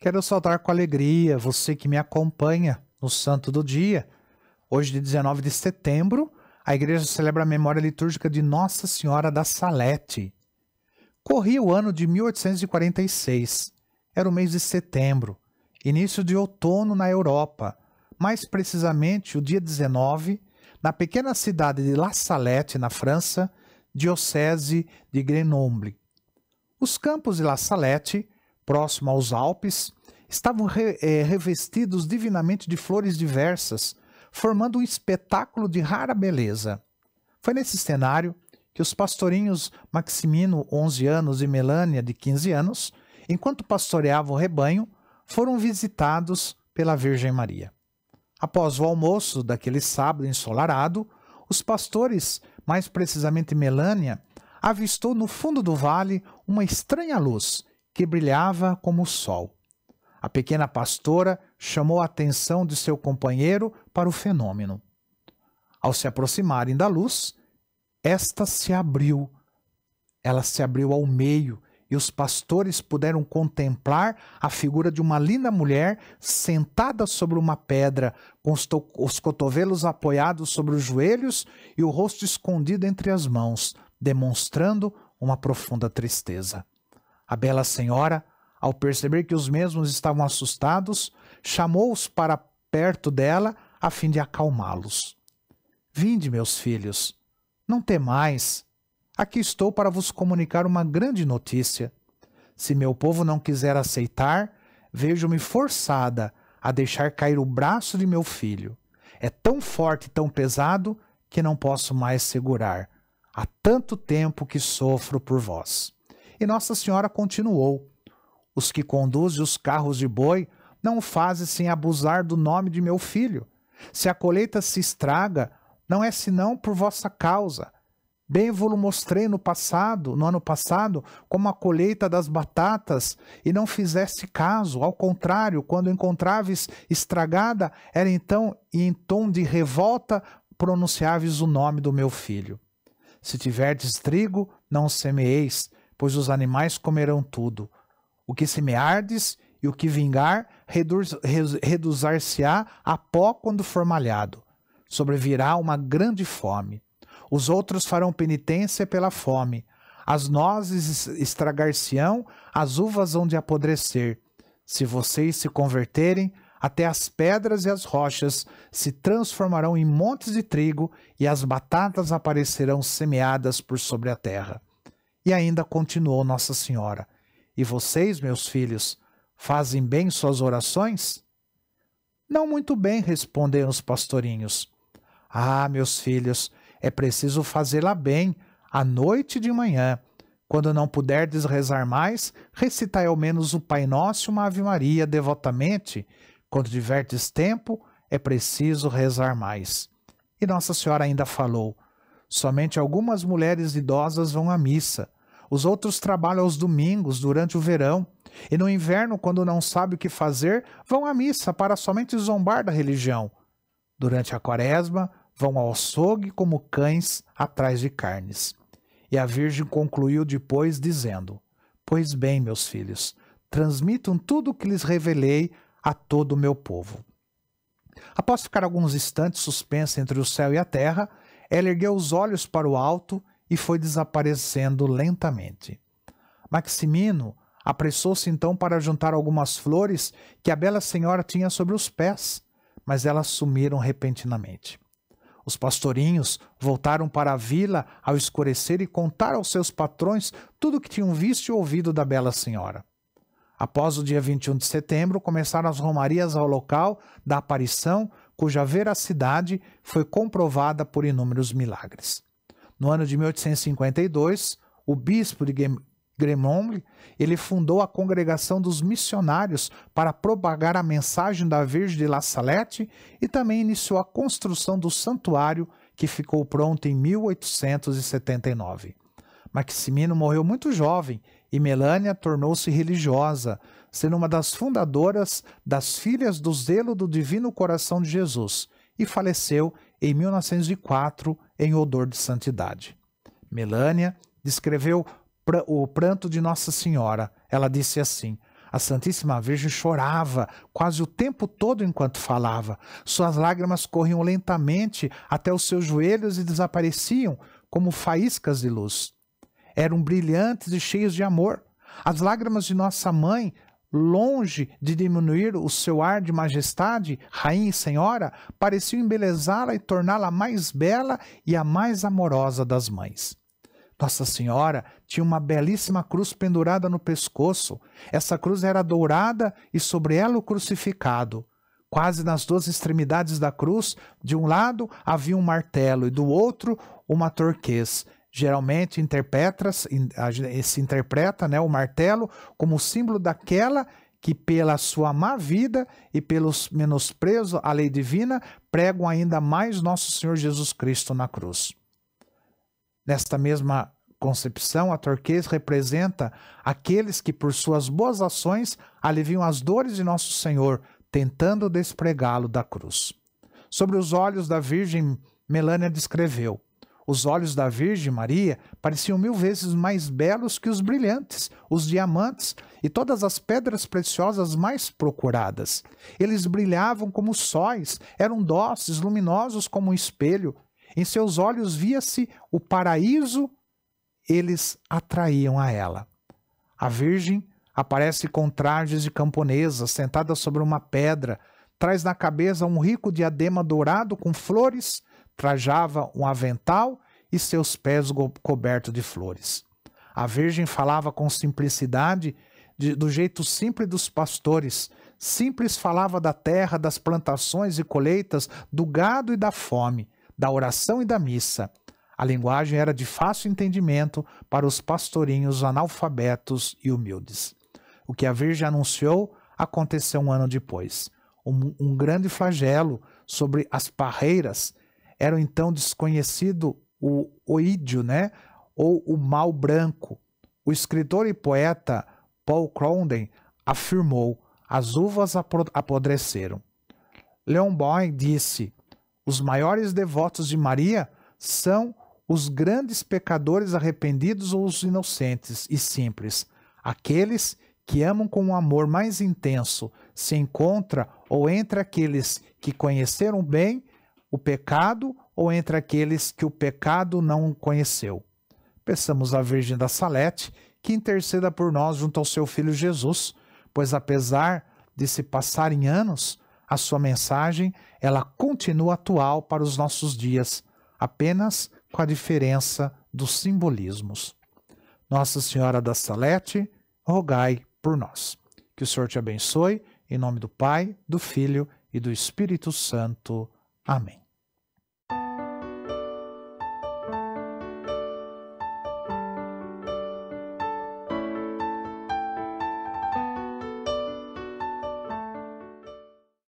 Quero saudar com alegria você que me acompanha no Santo do Dia. Hoje, de 19 de setembro, a igreja celebra a memória litúrgica de Nossa Senhora da Salete. Corria o ano de 1846. Era o mês de setembro, início de outono na Europa. Mais precisamente, o dia 19, na pequena cidade de La Salette, na França, diocese de Grenoble. Os campos de La Salette próximo aos Alpes, estavam re, é, revestidos divinamente de flores diversas, formando um espetáculo de rara beleza. Foi nesse cenário que os pastorinhos Maximino, 11 anos, e Melânia, de 15 anos, enquanto pastoreavam o rebanho, foram visitados pela Virgem Maria. Após o almoço daquele sábado ensolarado, os pastores, mais precisamente Melânia, avistou no fundo do vale uma estranha luz que brilhava como o sol. A pequena pastora chamou a atenção de seu companheiro para o fenômeno. Ao se aproximarem da luz, esta se abriu. Ela se abriu ao meio e os pastores puderam contemplar a figura de uma linda mulher sentada sobre uma pedra, com os cotovelos apoiados sobre os joelhos e o rosto escondido entre as mãos, demonstrando uma profunda tristeza. A bela senhora, ao perceber que os mesmos estavam assustados, chamou-os para perto dela a fim de acalmá-los. Vinde, meus filhos, não temais. Aqui estou para vos comunicar uma grande notícia. Se meu povo não quiser aceitar, vejo-me forçada a deixar cair o braço de meu filho. É tão forte e tão pesado que não posso mais segurar. Há tanto tempo que sofro por vós. E Nossa Senhora continuou: Os que conduzem os carros de boi não fazem sem abusar do nome de meu filho. Se a colheita se estraga, não é senão por vossa causa. Bem vos mostrei no passado, no ano passado, como a colheita das batatas, e não fizeste caso. Ao contrário, quando encontraves estragada, era então, em tom de revolta, pronunciaves o nome do meu filho. Se tiverdes trigo, não semeeis, pois os animais comerão tudo. O que semeardes e o que vingar, reduzar-se-á a pó quando for malhado. Sobrevirá uma grande fome. Os outros farão penitência pela fome. As nozes estragar-se-ão, as uvas hão de apodrecer. Se vocês se converterem, até as pedras e as rochas se transformarão em montes de trigo, e as batatas aparecerão semeadas por sobre a terra. E ainda continuou Nossa Senhora: E vocês, meus filhos, fazem bem suas orações? Não muito bem, responderam os pastorinhos. Ah, meus filhos, é preciso fazê-la bem, à noite e de manhã. Quando não puderdes rezar mais, recitai ao menos o Pai Nosso e uma Ave Maria devotamente. Quando tiverdes tempo, é preciso rezar mais. E Nossa Senhora ainda falou: Somente algumas mulheres idosas vão à missa. Os outros trabalham aos domingos, durante o verão. E no inverno, quando não sabe o que fazer, vão à missa para somente zombar da religião. Durante a quaresma, vão ao açougue como cães atrás de carnes. E a Virgem concluiu depois, dizendo: Pois bem, meus filhos, transmitam tudo o que lhes revelei a todo o meu povo. Após ficar alguns instantes suspensa entre o céu e a terra, ela ergueu os olhos para o alto e foi desaparecendo lentamente. Maximino apressou-se então para juntar algumas flores que a bela senhora tinha sobre os pés, mas elas sumiram repentinamente. Os pastorinhos voltaram para a vila ao escurecer e contaram aos seus patrões tudo o que tinham visto e ouvido da bela senhora. Após o dia 21 de setembro, começaram as romarias ao local da aparição cuja veracidade foi comprovada por inúmeros milagres. No ano de 1852, o bispo de Grenoble, ele fundou a Congregação dos Missionários para propagar a mensagem da Virgem de La Salette e também iniciou a construção do santuário que ficou pronto em 1879. Maximino morreu muito jovem e Melânia tornou-se religiosa, sendo uma das fundadoras das Filhas do Zelo do Divino Coração de Jesus, e faleceu em 1904 em odor de santidade. Melânia descreveu o pranto de Nossa Senhora. Ela disse assim: a Santíssima Virgem chorava quase o tempo todo enquanto falava. Suas lágrimas corriam lentamente até os seus joelhos e desapareciam como faíscas de luz. Eram brilhantes e cheios de amor. As lágrimas de nossa mãe longe de diminuir o seu ar de majestade, rainha e senhora, pareciam embelezá-la e torná-la a mais bela e a mais amorosa das mães. Nossa Senhora tinha uma belíssima cruz pendurada no pescoço. Essa cruz era dourada e sobre ela o crucificado. Quase nas duas extremidades da cruz, de um lado havia um martelo e do outro uma torquez, geralmente interpreta, se interpreta né, o martelo como símbolo daquela que, pela sua má vida e pelos menosprezo à lei divina, pregam ainda mais nosso Senhor Jesus Cristo na cruz. Nesta mesma concepção, a torquês representa aqueles que, por suas boas ações, aliviam as dores de nosso Senhor, tentando despregá-lo da cruz. Sobre os olhos da Virgem, Melânia descreveu: os olhos da Virgem Maria pareciam mil vezes mais belos que os brilhantes, os diamantes e todas as pedras preciosas mais procuradas. Eles brilhavam como sóis, eram doces, luminosos como um espelho. Em seus olhos via-se o paraíso, eles atraíam a ela. A Virgem aparece com trajes de camponesa, sentada sobre uma pedra, traz na cabeça um rico diadema dourado com flores trajava um avental e seus pés cobertos de flores. A Virgem falava com simplicidade, de, do jeito simples dos pastores. Simples falava da terra, das plantações e colheitas, do gado e da fome, da oração e da missa. A linguagem era de fácil entendimento para os pastorinhos analfabetos e humildes. O que a Virgem anunciou aconteceu um ano depois. Um, um grande flagelo sobre as parreiras era então desconhecido o oídio, né? Ou o mal branco. O escritor e poeta Paul Crondon afirmou: as uvas apodreceram. Leon Boy disse: os maiores devotos de Maria são os grandes pecadores arrependidos ou os inocentes e simples, aqueles que amam com um amor mais intenso, se encontra ou entre aqueles que conheceram bem o pecado ou entre aqueles que o pecado não conheceu. Peçamos à Virgem da Salete que interceda por nós junto ao seu Filho Jesus, pois apesar de se passarem anos, a sua mensagem ela continua atual para os nossos dias, apenas com a diferença dos simbolismos. Nossa Senhora da Salete, rogai por nós. Que o Senhor te abençoe, em nome do Pai, do Filho e do Espírito Santo. Amén.